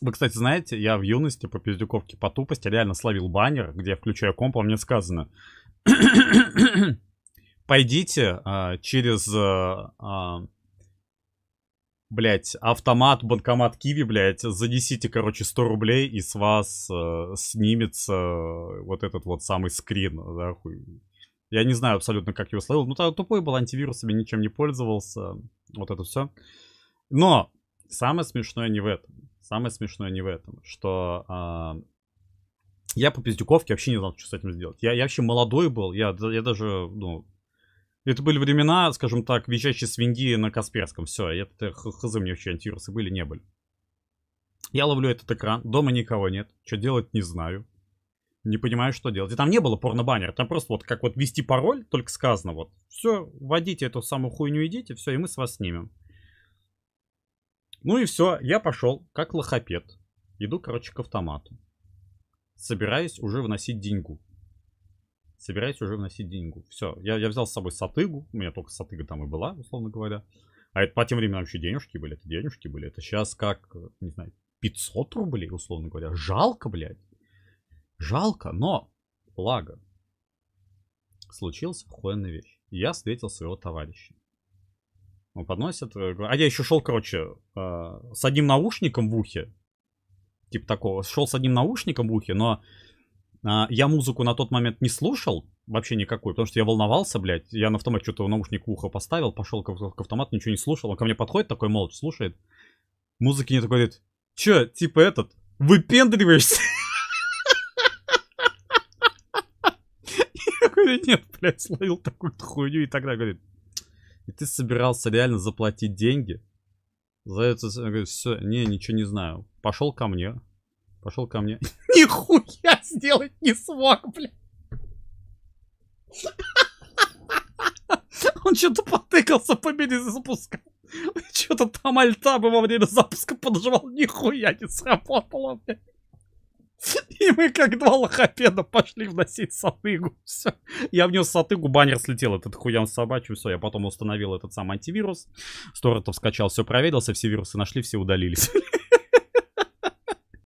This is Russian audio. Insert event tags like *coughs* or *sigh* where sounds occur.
Вы, кстати, знаете, я в юности по пиздюковке по тупости реально словил баннер, где я включаю комп, а мне сказано *coughs* пойдите а, через, а, а, блядь, автомат, банкомат Киви, блядь, занесите, короче, 100 рублей, и с вас а, снимется вот этот вот самый скрин, да, хуй. Я не знаю абсолютно, как его словил. Ну, там тупой был, антивирусами ничем не пользовался. Вот это все. Но самое смешное не в этом. Самое смешное не в этом, что а, я по пиздюковке вообще не знал, что с этим сделать. Я, я вообще молодой был, я, я даже, ну, это были времена, скажем так, визжащей свиньи на Касперском. Все, это хз, мне вообще антивирусы были, не были. Я ловлю этот экран, дома никого нет, что делать не знаю. Не понимаю, что делать. И там не было порно-баннера, там просто вот как вот ввести пароль, только сказано вот. Все, вводите эту самую хуйню, идите, все, и мы с вас снимем. Ну и все, я пошел, как лохопед. Иду, короче, к автомату. Собираюсь уже вносить деньгу. Собираюсь уже вносить деньгу. Все, я, я взял с собой сатыгу. У меня только сатыга там и была, условно говоря. А это по тем временам еще денежки были. Это денежки были. Это сейчас как, не знаю, 500 рублей, условно говоря. Жалко, блядь. Жалко, но благо. Случилась охуенная вещь. Я встретил своего товарища подносят. Э, а я еще шел, короче, э, с одним наушником в ухе. Типа такого. Шел с одним наушником в ухе, но а, я музыку на тот момент не слушал. Вообще никакой, потому что я волновался, блядь. Я на автомат что-то наушник в ухо поставил, пошел к, к автомату, ничего не слушал. Он ко мне подходит такой молча, слушает. Музыки не такой говорит, че, типа этот, выпендриваешься? *laughs* Я говорю, нет, блядь, словил такую хуйню и так далее. Говорит, и ты собирался реально заплатить деньги за это? Говорю, все, не, ничего не знаю. Пошел ко мне. Пошел ко мне. *laughs* Нихуя сделать не смог, бля. *laughs* Он что-то потыкался по мере запуска. Что-то там альтабы во время запуска поджимал. Нихуя не сработало, блядь. И мы как два лохопеда пошли вносить сатыгу. Все. Я внес сатыгу, баннер слетел, этот хуям собачий. Все, я потом установил этот сам антивирус. Сторотов скачал, все проверился, все вирусы нашли, все удалились.